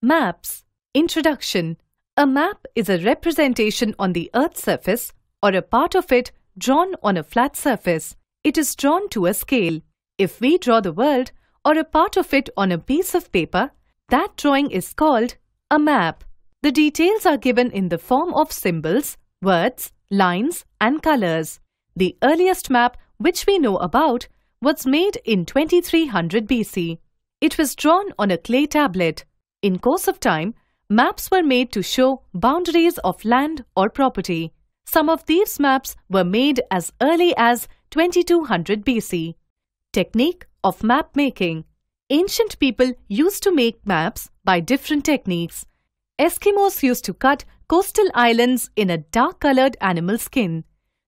Maps Introduction A map is a representation on the Earth's surface or a part of it drawn on a flat surface. It is drawn to a scale. If we draw the world or a part of it on a piece of paper, that drawing is called a map. The details are given in the form of symbols, words, lines and colors. The earliest map which we know about was made in 2300 BC. It was drawn on a clay tablet. In course of time, maps were made to show boundaries of land or property. Some of these maps were made as early as 2200 BC. Technique of map making Ancient people used to make maps by different techniques. Eskimos used to cut coastal islands in a dark-colored animal skin.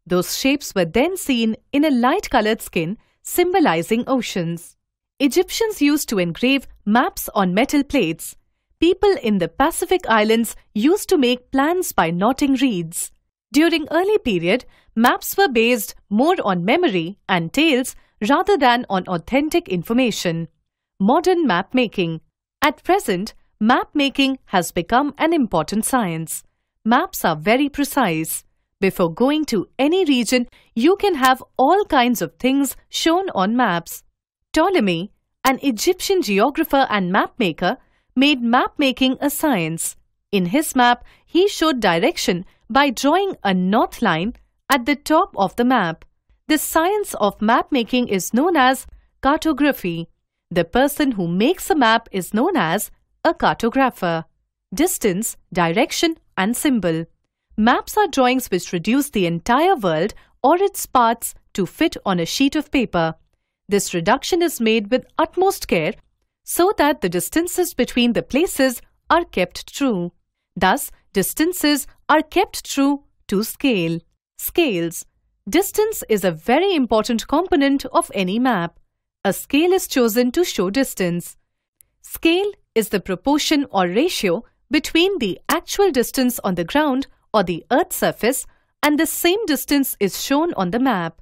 Those shapes were then seen in a light-colored skin symbolizing oceans. Egyptians used to engrave maps on metal plates people in the Pacific Islands used to make plans by knotting reeds. During early period, maps were based more on memory and tales rather than on authentic information. Modern map making. At present, map making has become an important science. Maps are very precise. Before going to any region, you can have all kinds of things shown on maps. Ptolemy, an Egyptian geographer and mapmaker, made map making a science. In his map, he showed direction by drawing a north line at the top of the map. The science of map making is known as cartography. The person who makes a map is known as a cartographer. Distance, direction and symbol. Maps are drawings which reduce the entire world or its parts to fit on a sheet of paper. This reduction is made with utmost care so that the distances between the places are kept true. Thus, distances are kept true to scale. Scales. Distance is a very important component of any map. A scale is chosen to show distance. Scale is the proportion or ratio between the actual distance on the ground or the earth's surface and the same distance is shown on the map.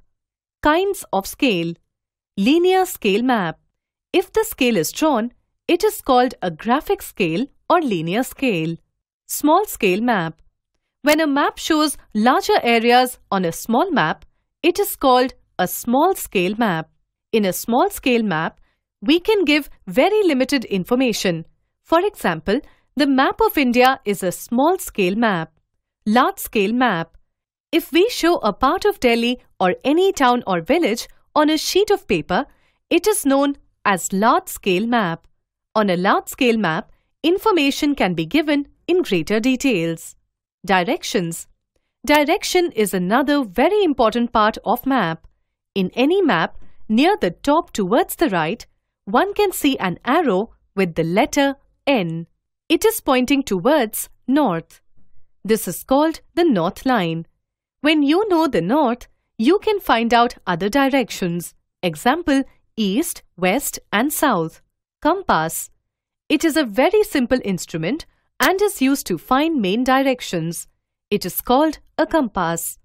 Kinds of scale. Linear scale map. If the scale is drawn, it is called a graphic scale or linear scale. Small scale map. When a map shows larger areas on a small map, it is called a small scale map. In a small scale map, we can give very limited information. For example, the map of India is a small scale map. Large scale map. If we show a part of Delhi or any town or village on a sheet of paper, it is known as large-scale map. On a large-scale map, information can be given in greater details. Directions Direction is another very important part of map. In any map, near the top towards the right, one can see an arrow with the letter N. It is pointing towards north. This is called the north line. When you know the north, you can find out other directions. Example, east, west and south. Compass. It is a very simple instrument and is used to find main directions. It is called a compass.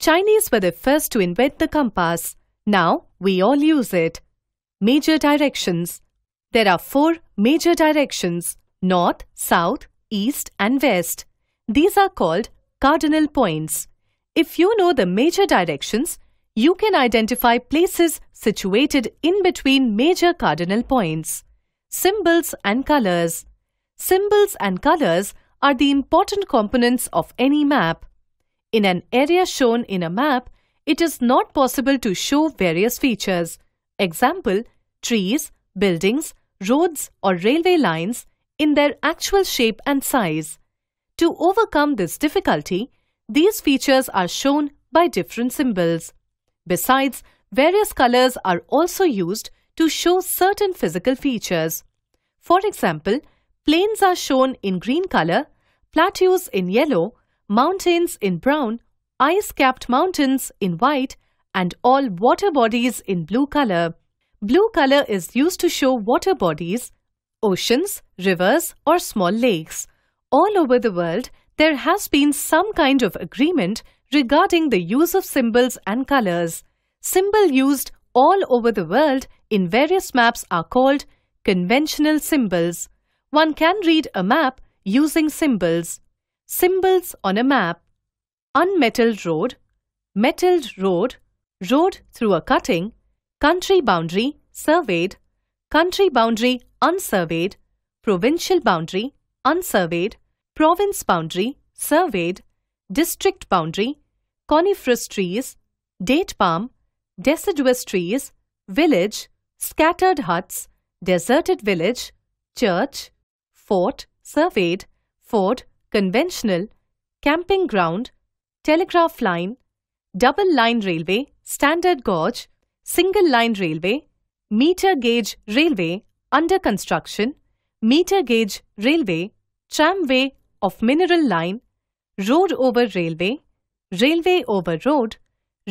Chinese were the first to invent the compass. Now we all use it. Major directions. There are four major directions north, south, east, and west. These are called cardinal points. If you know the major directions, you can identify places situated in between major cardinal points. Symbols and colors. Symbols and colors are the important components of any map. In an area shown in a map, it is not possible to show various features. Example, trees, buildings, roads or railway lines in their actual shape and size. To overcome this difficulty, these features are shown by different symbols. Besides, various colors are also used to show certain physical features. For example, plains are shown in green color, plateaus in yellow, mountains in brown, ice-capped mountains in white and all water bodies in blue color. Blue color is used to show water bodies, oceans, rivers or small lakes. All over the world, there has been some kind of agreement regarding the use of symbols and colors. Symbol used all over the world in various maps are called conventional symbols. One can read a map using symbols. Symbols on a map. Unmetalled road, metalled road, road through a cutting, country boundary surveyed, country boundary unsurveyed, provincial boundary unsurveyed, province boundary surveyed, district boundary, coniferous trees, date palm, deciduous trees, village, scattered huts, deserted village, church, fort, surveyed, ford, conventional, camping ground, telegraph line, double line railway, standard gauge, single line railway, meter gauge railway under construction, meter gauge railway, tramway of mineral line, road over railway, railway over road,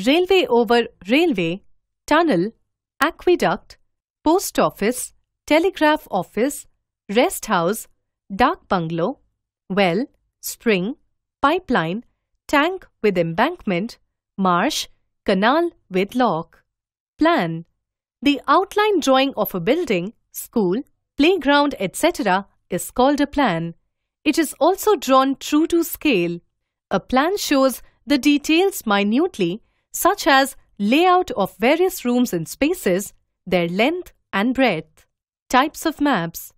railway over railway, tunnel, aqueduct, post office, telegraph office, rest house, dark bungalow, well, spring, pipeline, tank with embankment, marsh, canal with lock. Plan The outline drawing of a building, school, playground, etc. is called a plan. It is also drawn true to scale. A plan shows the details minutely, such as layout of various rooms and spaces, their length and breadth. Types of maps.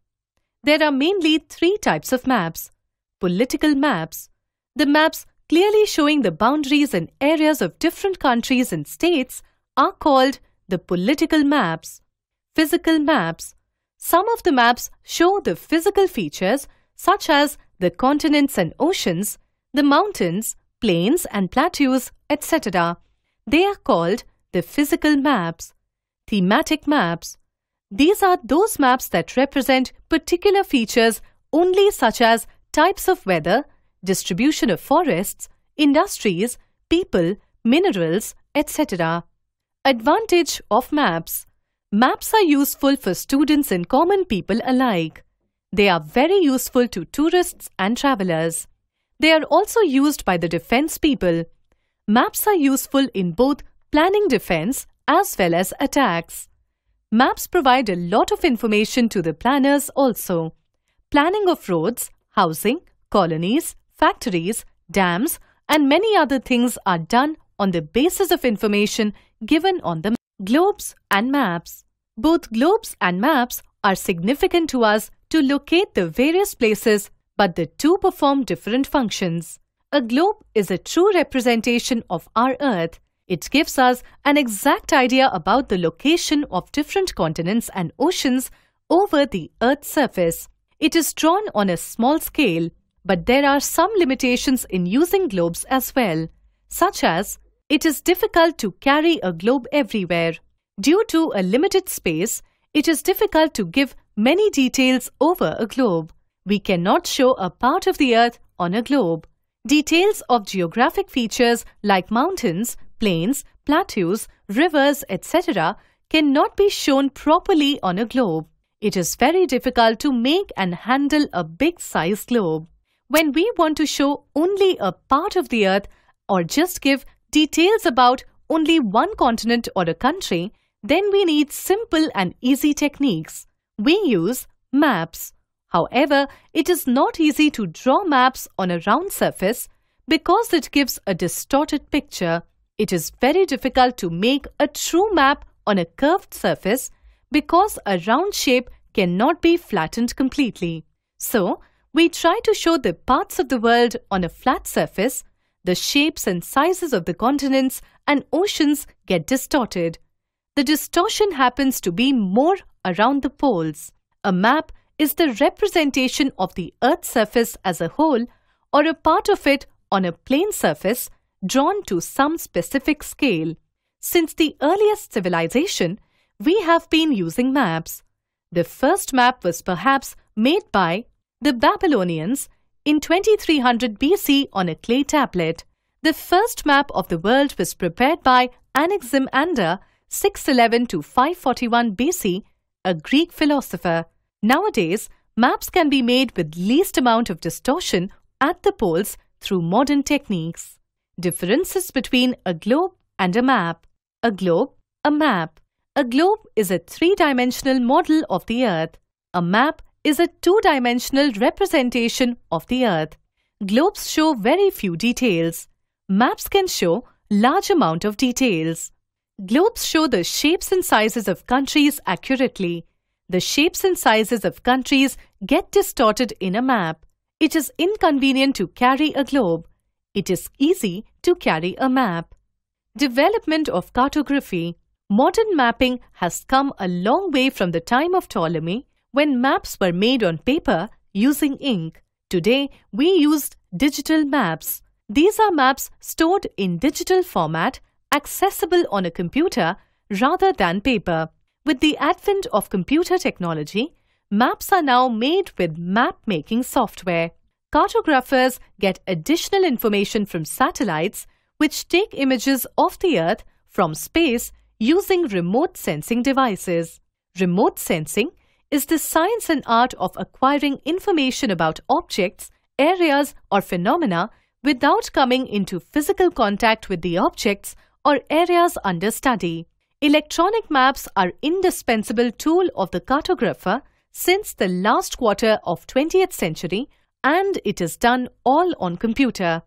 There are mainly three types of maps. Political maps. The maps clearly showing the boundaries and areas of different countries and states are called the political maps. Physical maps. Some of the maps show the physical features such as the continents and oceans, the mountains, plains and plateaus, etc. They are called the physical maps, thematic maps. These are those maps that represent particular features only such as types of weather, distribution of forests, industries, people, minerals, etc. Advantage of maps Maps are useful for students and common people alike. They are very useful to tourists and travelers. They are also used by the defense people. Maps are useful in both planning defense as well as attacks. Maps provide a lot of information to the planners also. Planning of roads, housing, colonies, factories, dams and many other things are done on the basis of information given on the globes and maps. Both globes and maps are significant to us to locate the various places, but the two perform different functions. A globe is a true representation of our Earth. It gives us an exact idea about the location of different continents and oceans over the Earth's surface. It is drawn on a small scale, but there are some limitations in using globes as well, such as it is difficult to carry a globe everywhere. Due to a limited space, it is difficult to give many details over a globe. We cannot show a part of the earth on a globe. Details of geographic features like mountains, plains, plateaus, rivers, etc. cannot be shown properly on a globe. It is very difficult to make and handle a big size globe. When we want to show only a part of the earth or just give details about only one continent or a country, then we need simple and easy techniques. We use maps. However, it is not easy to draw maps on a round surface because it gives a distorted picture. It is very difficult to make a true map on a curved surface because a round shape cannot be flattened completely. So, we try to show the parts of the world on a flat surface, the shapes and sizes of the continents and oceans get distorted. The distortion happens to be more around the poles. A map is the representation of the Earth's surface as a whole or a part of it on a plane surface drawn to some specific scale. Since the earliest civilization, we have been using maps. The first map was perhaps made by the Babylonians in 2300 BC on a clay tablet. The first map of the world was prepared by Anaximander 611 to 541 BC a Greek philosopher. Nowadays, maps can be made with least amount of distortion at the poles through modern techniques. Differences between a globe and a map. A globe, a map. A globe is a three-dimensional model of the Earth. A map is a two-dimensional representation of the Earth. Globes show very few details. Maps can show large amount of details. Globes show the shapes and sizes of countries accurately. The shapes and sizes of countries get distorted in a map. It is inconvenient to carry a globe. It is easy to carry a map. Development of cartography. Modern mapping has come a long way from the time of Ptolemy when maps were made on paper using ink. Today, we used digital maps. These are maps stored in digital format accessible on a computer rather than paper. With the advent of computer technology, maps are now made with map-making software. Cartographers get additional information from satellites which take images of the Earth from space using remote sensing devices. Remote sensing is the science and art of acquiring information about objects, areas or phenomena without coming into physical contact with the objects or areas under study. Electronic maps are indispensable tool of the cartographer since the last quarter of 20th century and it is done all on computer.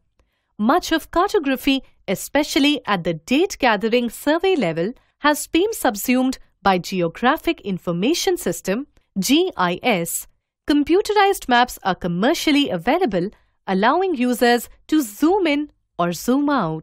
Much of cartography, especially at the date gathering survey level, has been subsumed by Geographic Information System GIS. Computerized maps are commercially available, allowing users to zoom in or zoom out.